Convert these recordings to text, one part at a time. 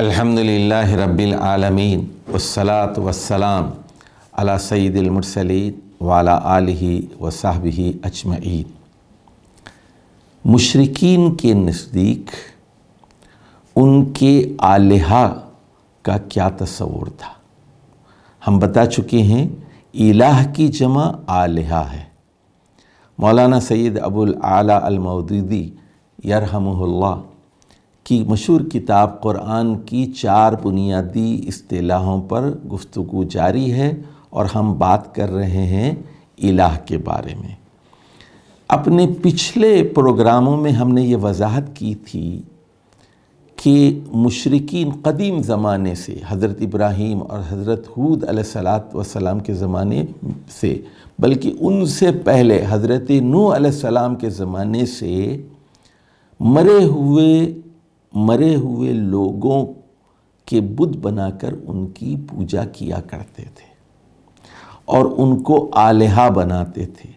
अल्हम्दुलिल्लाह रब्बिल आलमीन वस्सलात वस्सलाम अला सईदिल मुरसलीन वाला आलही व साहबी अजमईन मुशरकिन के नज़दीक उनके आलहा का क्या तस्वूर था हम बता चुके हैं इलाह की जमा आलहा है मौलाना सैद अबुल आला अलमौदीदी यरहमुल्ला की मशहूर किताब क़ुरान की चार बुनियादी असलाहों पर गुफ्तु जारी है और हम बात कर रहे हैं इलाह के बारे में अपने पिछले प्रोग्रामों में हमने ये वजाहत की थी कि मशरकिन कदीम ज़माने से हज़रत इब्राहीम और हज़रत हूद सलाम के ज़माने से बल्कि उनसे पहले हज़रत नू सलाम के ज़माने से मरे हुए मरे हुए लोगों के बुद्ध बनाकर उनकी पूजा किया करते थे और उनको आलेहा बनाते थे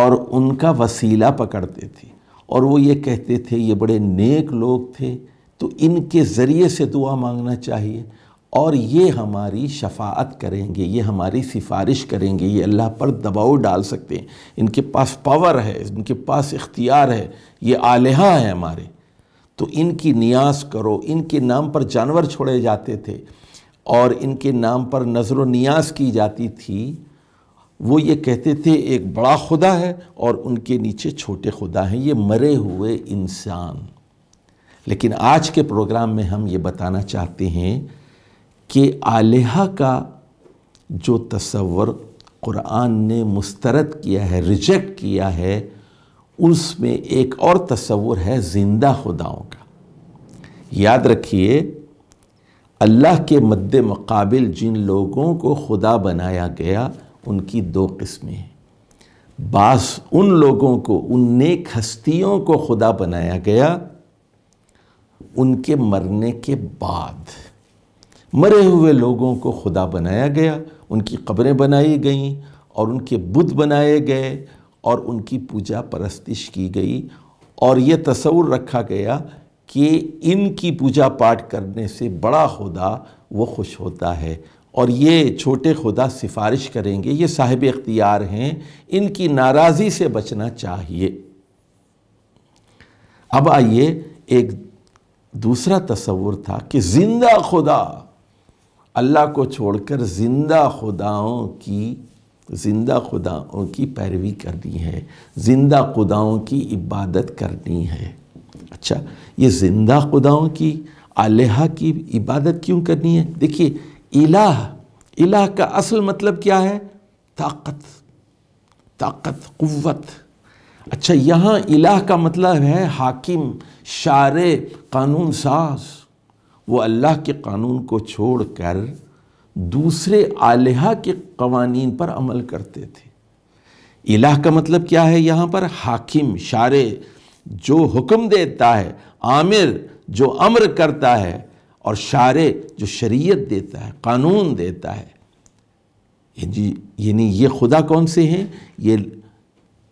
और उनका वसीला पकड़ते थे और वो ये कहते थे ये बड़े नेक लोग थे तो इनके ज़रिए से दुआ मांगना चाहिए और ये हमारी शफात करेंगे ये हमारी सिफारिश करेंगे ये अल्लाह पर दबाव डाल सकते हैं इनके पास पावर है इनके पास इख्तियार है ये आलहा है हमारे तो इनकी नियास करो इनके नाम पर जानवर छोड़े जाते थे और इनके नाम पर नजर नियास की जाती थी वो ये कहते थे एक बड़ा खुदा है और उनके नीचे छोटे खुदा हैं ये मरे हुए इंसान लेकिन आज के प्रोग्राम में हम ये बताना चाहते हैं कि आलिहा का जो तस्वर क़ुरान ने मुस्तरद किया है रिजेक्ट किया है उसमें एक और तस्वुर है ज़िंदा खुदाओं का याद रखिए अल्लाह के मद्द मकाबिल जिन लोगों को खुदा बनाया गया उनकी दो किस्में हैं बास उन लोगों को उन नेक हस्तियों को खुदा बनाया गया उनके मरने के बाद मरे हुए लोगों को खुदा बनाया गया उनकी कब्रें बनाई गईं और उनके बुद्ध बनाए गए और उनकी पूजा परस्तिश की गई और ये तस्वुर रखा गया कि इनकी पूजा पाठ करने से बड़ा खुदा वो खुश होता है और ये छोटे खुदा सिफारिश करेंगे ये साहिब इख्तियार हैं इनकी नाराज़ी से बचना चाहिए अब आइए एक दूसरा तस्वुर था कि ज़िंदा खुदा अल्लाह को छोड़कर ज़िंदा खुदाओं की जिंदा खुदाओं की पैरवी करनी है जिंदा खुदाओं की इबादत करनी है अच्छा ये जिंदा खुदाओं की आलहा की इबादत क्यों करनी है देखिए इलाह इलाह का असल मतलब क्या है ताकत ताकत क़वत अच्छा यहाँ इलाह का मतलब है हाकिम शार कानून साज वो अल्लाह के कानून को छोड़ कर दूसरे आलिहा के कवानीन पर अमल करते थे इलाह का मतलब क्या है यहाँ पर हाकिम शारे जो हुक्म देता है आमिर जो अम्र करता है और शारे जो शरीयत देता है कानून देता है यानी ये खुदा कौन से हैं ये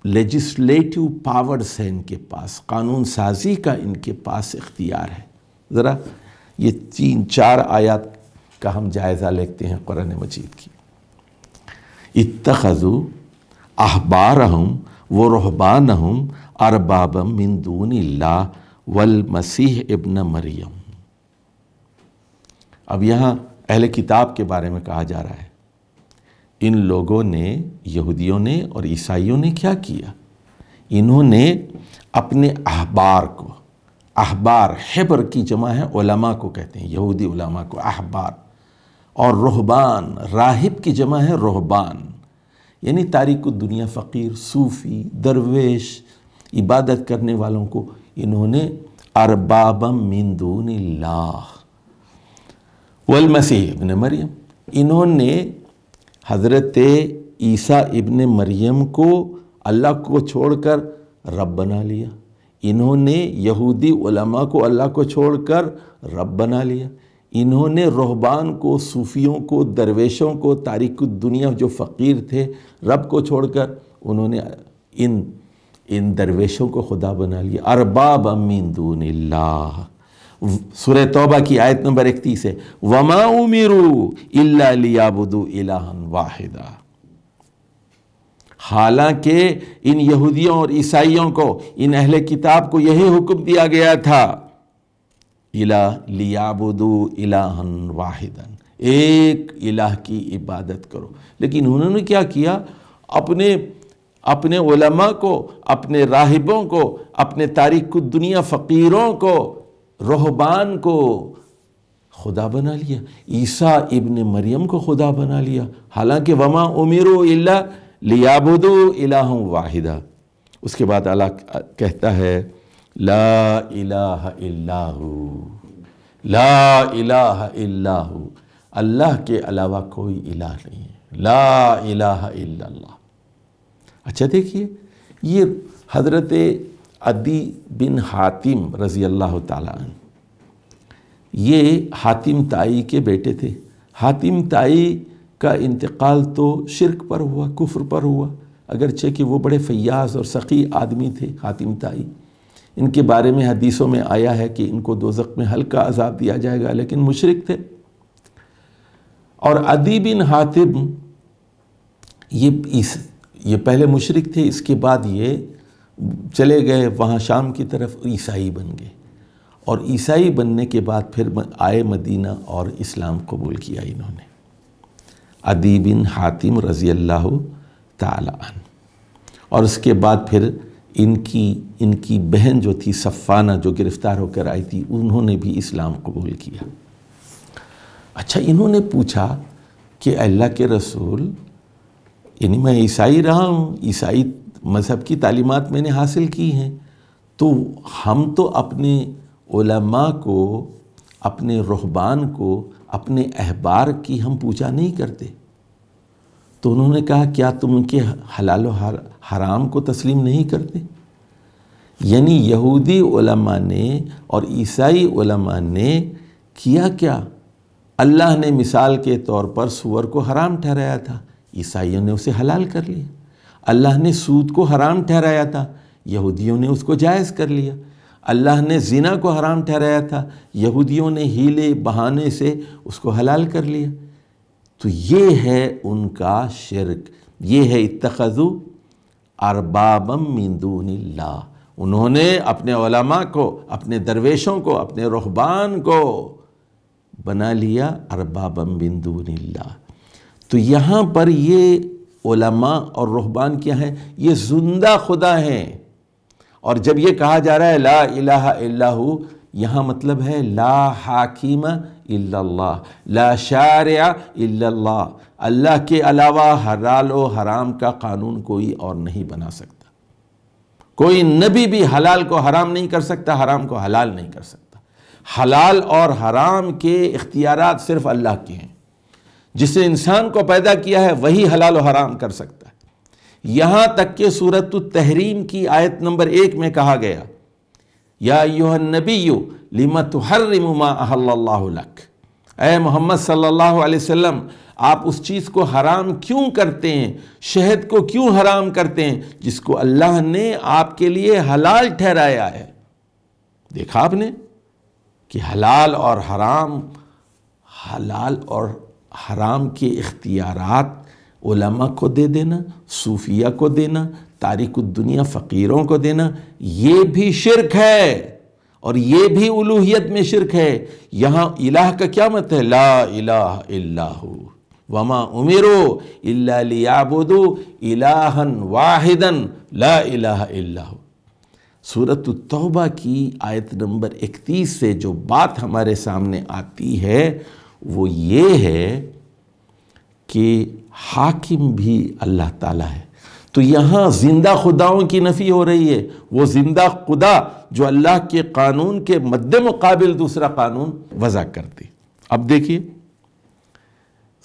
लेजिस्लेटिव पावर्स है इनके पास कानून साजी का इनके पास इख्तियार है ज़रा ये तीन चार आयात का हम जायज़ा लेते हैं कुरान मजीद की इतखज़ु अहबार हम व रहबान हम अरबाब मिंदून ला वल मसीह इब्न मरियम अब यहाँ अहले किताब के बारे में कहा जा रहा है इन लोगों ने यहूदियों ने और ईसाइयों ने क्या किया इन्होंने अपने अहबार को अहबार हिबर की जमा है ओलमा को कहते हैं यहूदी ओलमा को अहबार और रोहबान राहिब की जमा है रोहबान यानी तारीख दुनिया फ़कीर सूफ़ी दरवेश इबादत करने वालों को इन्होंने अरबाबम मिंदून वल मसीह इबन मरियम इन्होंने हज़रत ईसा इबन मरियम को अल्लाह को छोड़कर रब बना लिया इन्होंने यहूदी उलमा को अल्लाह को छोड़कर रब बना लिया इन्होंने रोहबान को सूफियों को दरवेशों को तारीख़ दुनिया जो फ़कीर थे रब को छोड़कर उन्होंने इन इन दरवेशों को खुदा बना लिया अरबाब अमीन दून सुर तोबा की आयत नंबर इकतीस है वमा उमिरू इलाबुदू इलाहन वाहिदा हालांकि इन यहूदियों और ईसाइयों को इन अहले किताब को यही हुक्म दिया गया था इला लियाबुदू इलाहन वाहिदन एक इलाह की इबादत करो लेकिन उन्होंने क्या किया अपने अपने उलमा को अपने राहिबों को अपने तारीख दुनिया फ़कीरों को रोहबान को खुदा बना लिया ईसा इबन मरियम को खुदा बना लिया हालांकि वमा उमिर लियाबुदु इलाह वाहिदा उसके बाद अला कहता है ला इलाह इल्लाहु ला इलाह इल्लाहु अल्लाह के अलावा कोई इलाह नहीं है ला इलाह इल्लल्लाह अच्छा देखिए ये हज़रत अदी बिन हातिम रज़ी अल्लाह ते ये हातिम ताई के बेटे थे हातिम ताई का इंतकाल तो शिरक पर हुआ कुफर पर हुआ अगरचे कि वो बड़े फयाज और सख़ी आदमी थे हातिम ताई इनके बारे में हदीसों में आया है कि इनको दोजक में हल्का अजाब दिया जाएगा लेकिन मुशरक थे और अदी बिन हातिम ये इस ये पहले मुशरक थे इसके बाद ये चले गए वहाँ शाम की तरफ ईसाई बन गए और ईसाई बनने के बाद फिर आए मदीना और इस्लाम कबूल किया इन्होंने अदी बिन हातिम रज़ी अल्लाह तन और उसके बाद फिर इनकी इनकी बहन जो थी सफ़ाना जो गिरफ़्तार होकर आई थी उन्होंने भी इस्लाम कबूल किया अच्छा इन्होंने पूछा कि अल्लाह के रसूल यानी मैं ईसाई रहा हूँ ईसाई मज़हब की तालीमत मैंने हासिल की हैं तो हम तो अपने ओलमा को अपने रुहबान को अपने अहबार की हम पूजा नहीं करते तो उन्होंने कहा क्या तुम उनके हलाल हर, हराम को तस्लीम नहीं करते यानी यहूदी उलमा ने और ईसाई उलमा ने किया क्या अल्लाह ने मिसाल के तौर पर सुअर को हराम ठहराया था ईसाइयों ने उसे हलाल कर लिया अल्लाह ने सूद को हराम ठहराया था यहूदियों ने उसको जायज़ कर लिया अल्लाह ने जीना को हराम ठहराया था यहूदियों ने हीले बहाने से उसको हलाल कर लिया तो ये है उनका शिरक ये है इतखु अरबाबम मिंदूनिल्ला उन्होंने अपने ओलमा को अपने दरवेशों को अपने रुहबान को बना लिया अरबाबम बिंदूनिल्ला तो यहाँ पर ये ओलामा और रुहबान क्या हैं ये जिंदा खुदा हैं और जब ये कहा जा रहा है ला इलाहा यहाँ मतलब है ला हाकिम इल्लल्लाह ला शारिया इल्लल्लाह अल्लाह के अलावा हलाल व हराम का कानून कोई और नहीं बना सकता कोई नबी भी हलाल को हराम नहीं कर सकता हराम को हलाल नहीं कर सकता हलाल और हराम के इख्तियार सिर्फ़ अल्लाह के हैं जिसे इंसान को पैदा किया है वही हलाल व हराम कर सकता यहां तक के सूरत तहरीम की आयत नंबर एक में कहा गया या यूह नबी यू लिमत हर अहल्लाक ए मोहम्मद सल्लल्लाहु अलैहि वसल्लम आप उस चीज़ को हराम क्यों करते हैं शहद को क्यों हराम करते हैं जिसको अल्लाह ने आपके लिए हलाल ठहराया है देखा आपने कि हलाल और हराम हलाल और हराम के इख्तियारात उलमा को दे देना सूफिया को देना तारीख दुनिया फ़कीरों को देना ये भी शिरक है और ये भी उलूहियत में शिरक है यहाँ इलाह का क्या मत है ला इलाह इल्लाहु वमा उमिरो इल्लाबुदो इलाहन वाहिदन ला इलाह इल्लाहु सूरत तौबा की आयत नंबर इकतीस से जो बात हमारे सामने आती है वो ये है कि हाकिम भी अल्लाह ताला है तो यहाँ ज़िंदा खुदाओं की नफ़ी हो रही है वो ज़िंदा खुदा जो अल्लाह के कानून के मद्दे मुकाबिल दूसरा कानून वज़ा करती अब देखिए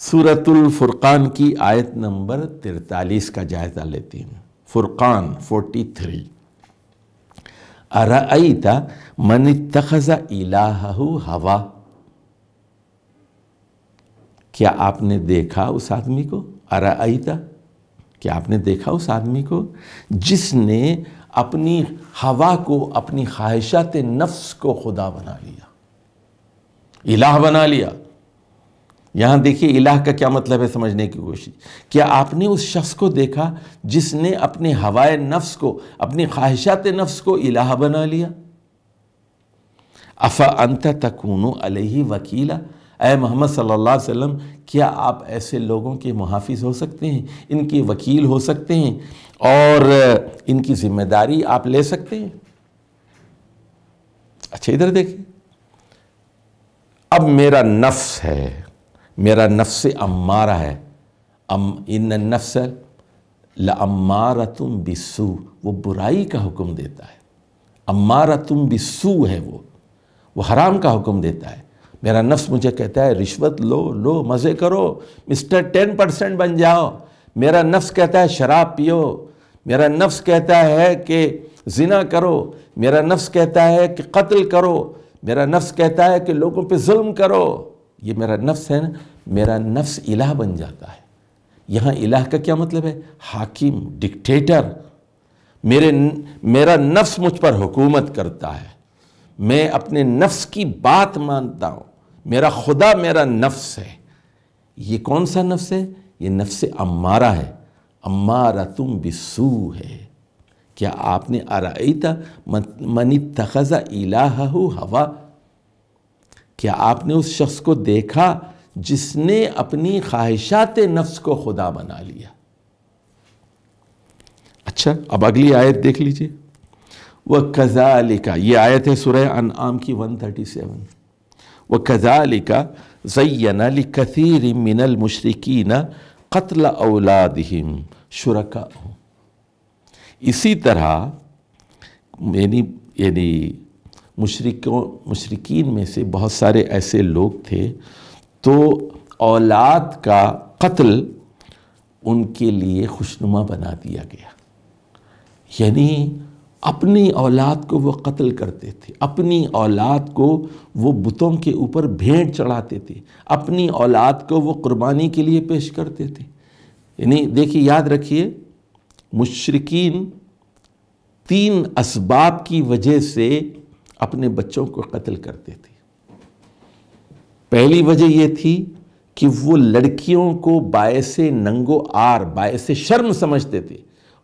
सूरतुल फुरकान की आयत नंबर तिरतालीस का जायज़ा लेती हूँ फुरकान फोर्टी थ्री था मन तखज़ा इलाहू हवा क्या आपने देखा उस आदमी को अरा आईता क्या आपने देखा उस आदमी को जिसने अपनी हवा को अपनी ख्वाहिशात नफ्स को खुदा बना लिया इलाह बना लिया यहां देखिए इलाह का क्या मतलब है समझने की कोशिश क्या आपने उस शख्स को देखा जिसने अपने हवाए नफ्स को अपनी ख्वाहिशात नफ्स को इलाह बना लिया अफ़ा अंत तकून अलही वकीला ए मोहम्मद सल्लल्लाहु अलैहि वसल्लम क्या आप ऐसे लोगों के मुहाफ़ हो सकते हैं इनके वकील हो सकते हैं और इनकी ज़िम्मेदारी आप ले सकते हैं अच्छा इधर देखिए अब मेरा नफ्स है मेरा नफ्स अम्मारा है अम इन नफ्स लम्मारा तुम बिसू वो बुराई का हुक्म देता है अम्मारा तुम बिसू है वो वो हराम का हुक्म देता है मेरा नफ्स मुझे कहता है रिश्वत लो लो मज़े करो मिस्टर टेन परसेंट बन जाओ मेरा नफ्स कहता है शराब पियो मेरा नफ्स कहता है कि जिना करो मेरा नफ्स कहता है कि कत्ल करो मेरा नफ्स कहता है कि लोगों पे जुल्म करो ये मेरा नफ्स है ना मेरा नफ्स इलाह बन जाता है यहाँ इलाह का क्या मतलब है हाकिम डिक्टेटर मेरे मेरा नफ्स मुझ पर हुकूमत करता है मैं अपने नफ्स की बात मानता हूँ मेरा खुदा मेरा नफ्स है ये कौन सा नफ्स है ये नफ्स अम्मारा है अम्मारा तुम बिसू है क्या आपने आराईता मनी तखज़ा इला हवा क्या आपने उस शख्स को देखा जिसने अपनी ख्वाहिशात नफ्स को खुदा बना लिया अच्छा अब अगली आयत देख लीजिए वह कजा का ये आयत है सुरह आम की 137 व कज़ाल का जैन लिकथीर मिनल मशरकिन कत्ल औलादहिम शुरा इसी तरह यानी यानी मुशरकों मुशरकिन में से बहुत सारे ऐसे लोग थे तो औलाद का कत्ल उनके लिए खुशनुमा बना दिया गया यानी अपनी औलाद को वो कत्ल करते थे अपनी औलाद को वो बुतों के ऊपर भेंट चढ़ाते थे अपनी औलाद को वो कुर्बानी के लिए पेश करते थे यानी देखिए याद रखिए मुशरकिन तीन इसबाब की वजह से अपने बच्चों को कत्ल करते थे पहली वजह ये थी कि वो लड़कियों को बायस नंगो आर बायस शर्म समझते थे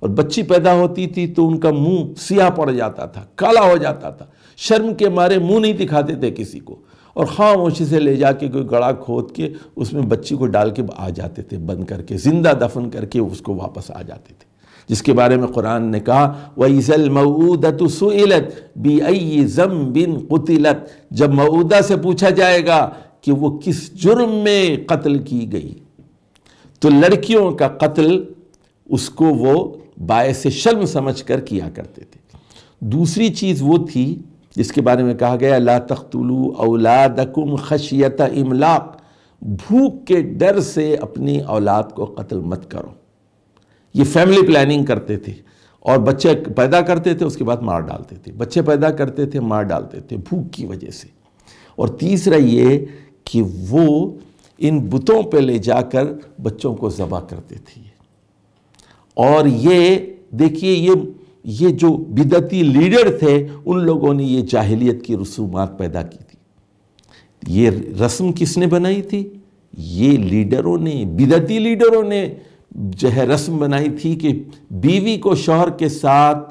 और बच्ची पैदा होती थी तो उनका मुंह सिया पड़ जाता था काला हो जाता था शर्म के मारे मुंह नहीं दिखाते थे किसी को और खामोशी से ले जाके कोई गड़ा खोद के उसमें बच्ची को डाल के आ जाते थे बंद करके ज़िंदा दफन करके उसको वापस आ जाते थे जिसके बारे में कुरान ने कहा वईजल मऊदत सुलत बी अई जम बिन कुतिलत जब मऊदा से पूछा जाएगा कि वो किस जुर्म में कत्ल की गई तो लड़कियों का कत्ल उसको वो बायस शर्म समझ कर किया करते थे दूसरी चीज़ वो थी जिसके बारे में कहा गया ला तख्तलू औलादकुम खशियत इमलाक भूख के डर से अपनी औलाद को कत्ल मत करो ये फैमिली प्लानिंग करते थे और बच्चे पैदा करते थे उसके बाद मार डालते थे बच्चे पैदा करते थे मार डालते थे भूख की वजह से और तीसरा ये कि वो इन बुतों पे ले जाकर बच्चों को ज़बा करते थे और ये देखिए ये ये जो बिदती लीडर थे उन लोगों ने ये जाहिलियत की रसूमात पैदा की थी ये रस्म किसने बनाई थी ये लीडरों ने बिदती लीडरों ने जो है रस्म बनाई थी कि बीवी को शौहर के साथ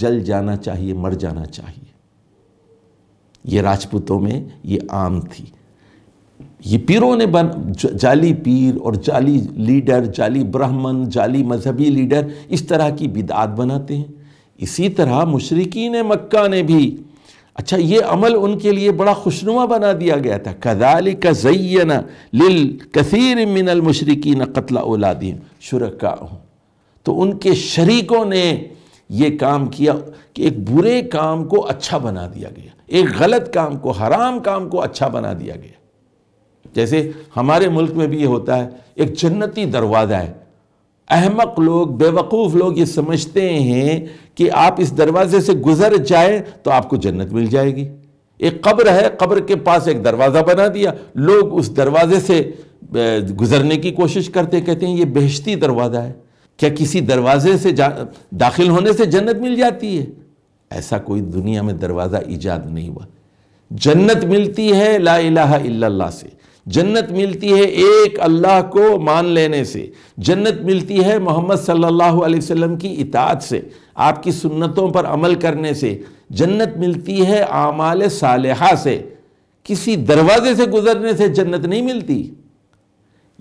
जल जाना चाहिए मर जाना चाहिए ये राजपूतों में ये आम थी ये पीरों ने बन जाली पीर और जाली लीडर जाली ब्राह्मण जाली मजहबी लीडर इस तरह की बिदात बनाते हैं इसी तरह ने मक्का ने भी अच्छा ये अमल उनके लिए बड़ा खुशनुमा बना दिया गया था कदाली का जैन लिल कसीर मिनल मशरकिन कतला औलादीन शुरका हूँ तो उनके शरीकों ने ये काम किया कि एक बुरे काम को अच्छा बना दिया गया एक गलत काम को हराम काम को अच्छा बना दिया गया जैसे हमारे मुल्क में भी ये होता है एक जन्नती दरवाज़ा है अहमक लोग बेवकूफ़ लोग ये समझते हैं कि आप इस दरवाज़े से गुजर जाए तो आपको जन्नत मिल जाएगी एक कब्र है कब्र के पास एक दरवाज़ा बना दिया लोग उस दरवाज़े से गुजरने की कोशिश करते कहते हैं ये बेहती दरवाज़ा है क्या किसी दरवाज़े से दाखिल होने से जन्नत मिल जाती है ऐसा कोई दुनिया में दरवाज़ा ईजाद नहीं हुआ जन्नत मिलती है ला इलाहा इल्लल्लाह से जन्नत मिलती है एक अल्लाह को मान लेने से जन्नत मिलती है मोहम्मद सल्लल्लाहु अलैहि वसल्लम की इतात से आपकी सुन्नतों पर अमल करने से जन्नत मिलती है आमाल सालहा से किसी दरवाजे से गुजरने से जन्नत नहीं मिलती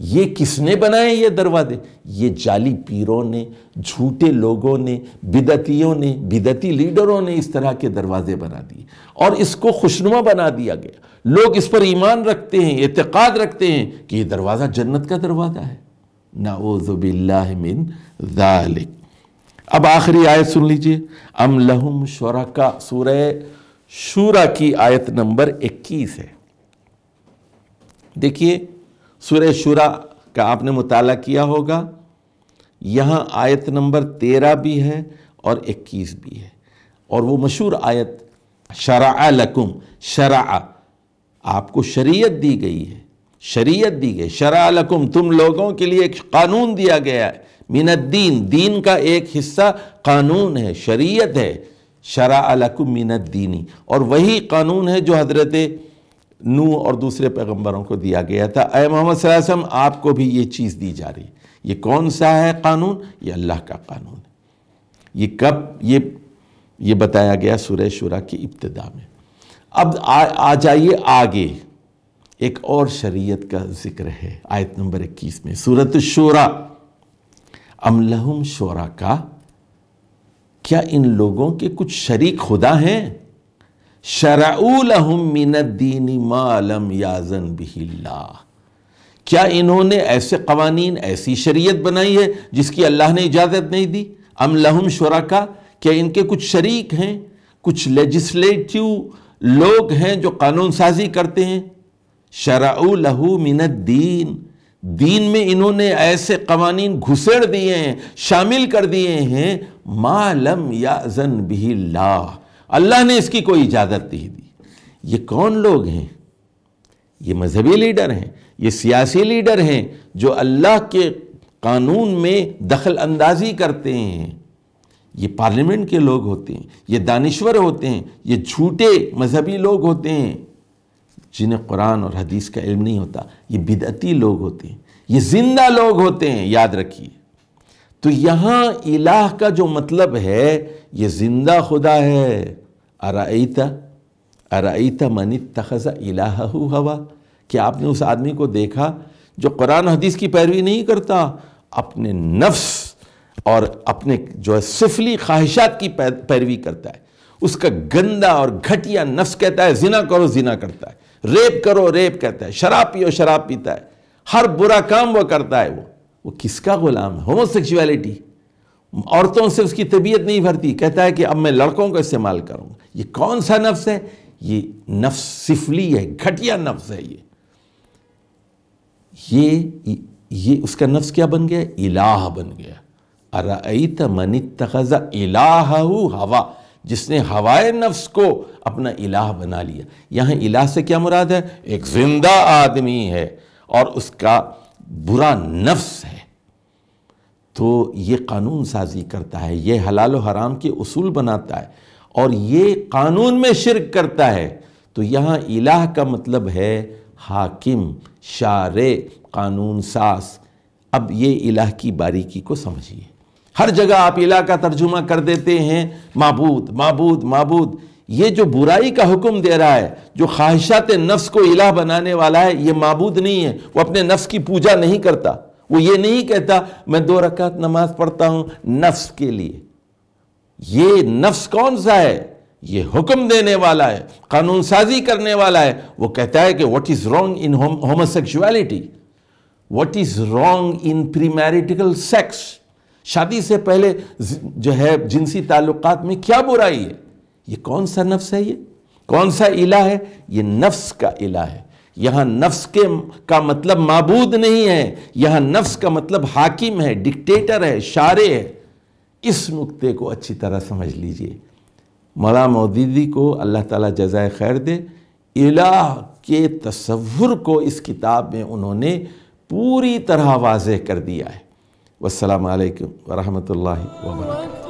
ये किसने बनाए ये दरवाजे ये जाली पीरों ने झूठे लोगों ने बिदतियों ने बिदती लीडरों ने इस तरह के दरवाजे बना दिए और इसको खुशनुमा बना दिया गया लोग इस पर ईमान रखते हैं एतक़ाद रखते हैं कि ये दरवाज़ा जन्नत का दरवाज़ा है नाओज़बिल्लिन ज़ालिक अब आखिरी आयत सुन लीजिए अम लहम शरा सूर शूरा की आयत नंबर 21 है देखिए सूर्य शुरा का आपने मुताल किया होगा यहाँ आयत नंबर तेरह भी है और इक्कीस भी है और वो मशहूर आयत शरा लकुम शरा आपको शरीयत दी गई है शरीयत दी गई शरा लकुम तुम लोगों के लिए एक कानून दिया गया है मीनद्दीन दीन का एक हिस्सा कानून है शरीयत है शरा लकुम मीनद्दीनी और वही कानून है जो हजरत नू और दूसरे पैगंबरों को दिया गया था अय मोहम्मद वसम आपको भी ये चीज़ दी जा रही ये कौन सा है कानून ये अल्लाह का कानून है ये कब ये ये बताया गया सुरह शुरा की इब्तदा में अब आ, आ जाइए आगे एक और शरीयत का जिक्र है आयत नंबर 21 में सूरत शोरा अमलहम शोरा का क्या इन लोगों के कुछ शरीक खुदा हैं शराउलहमिनदीन मालम याजन बिहिल्ला क्या इन्होंने ऐसे कवानीन ऐसी शरीयत बनाई है जिसकी अल्लाह ने इजाज़त नहीं दी अम लहम का क्या इनके कुछ शरीक हैं कुछ लेजिस्लेटिव लोग हैं जो कानून साजी करते हैं शराउलहू मिनत दीन दीन में इन्होंने ऐसे कवानीन घुसेड़ दिए हैं शामिल कर दिए हैं मालम याजन भी ला अल्लाह ने इसकी कोई इजाज़त नहीं दी ये कौन लोग हैं ये मजहबी लीडर हैं ये सियासी लीडर हैं जो अल्लाह के कानून में दखल अंदाजी करते हैं ये पार्लियामेंट के लोग होते हैं ये दानश्वर होते हैं ये झूठे मजहबी लोग होते हैं जिन्हें कुरान और हदीस का इल्म नहीं होता ये बिदती लोग होते हैं ये जिंदा लोग होते हैं याद रखिए तो यहां इलाह का जो मतलब है ये जिंदा खुदा है अराईता अराईता मनी तखजा इलाह हवा कि आपने उस आदमी को देखा जो कुरान हदीस की पैरवी नहीं करता अपने नफ्स और अपने जो है सिफली ख्वाहिशात की पैरवी करता है उसका गंदा और घटिया नफ्स कहता है जिना करो जिना करता है रेप करो रेप कहता है शराब पियो शराब पीता है हर बुरा काम वो करता है वो वो किसका गुलाम है होमोसेक्सुअलिटी औरतों से उसकी तबीयत नहीं भरती कहता है कि अब मैं लड़कों का इस्तेमाल करूँगा ये कौन सा नफ्स है ये नफ्स सिफली है घटिया नफ्स है ये ये ये उसका नफ्स क्या बन गया इलाह बन गया अरत मनी तखजा इलाह हवा जिसने हवाए नफ्स को अपना इलाह बना लिया यहाँ इलाह से क्या मुराद है एक जिंदा आदमी है और उसका बुरा नफ्स है तो ये कानून साजी करता है ये हलाल और हराम के असूल बनाता है और ये कानून में शिरक करता है तो यहाँ इलाह का मतलब है हाकिम शारे कानून सास अब ये इलाह की बारीकी को समझिए हर जगह आप इलाह का तर्जुमा कर देते हैं मबूद मबूद मबूद ये जो बुराई का हुक्म दे रहा है जो ख्वाहिशात नफ्स को इलाह बनाने वाला है ये मबूद नहीं है वो अपने नफ्स की पूजा नहीं करता वो ये नहीं कहता मैं दो रकात नमाज पढ़ता हूं नफ्स के लिए ये नफ्स कौन सा है ये हुक्म देने वाला है कानून साजी करने वाला है वो कहता है कि what is wrong in homosexuality what is wrong in premarital sex शादी से पहले जो है जिनसी ताल्लुकात में क्या बुराई है ये कौन सा नफ्स है ये कौन सा इला है ये नफ्स का इला है यहाँ नफ्स के का मतलब मबूद नहीं है यहाँ नफ्स का मतलब हाकिम है डिक्टेटर है शारे है इस नुकते को अच्छी तरह समझ लीजिए मौला मौदीदी को अल्लाह ताला जजाय खैर दे इलाह के तस्वुर को इस किताब में उन्होंने पूरी तरह वाज कर दिया है वालकम वरहमल वर्क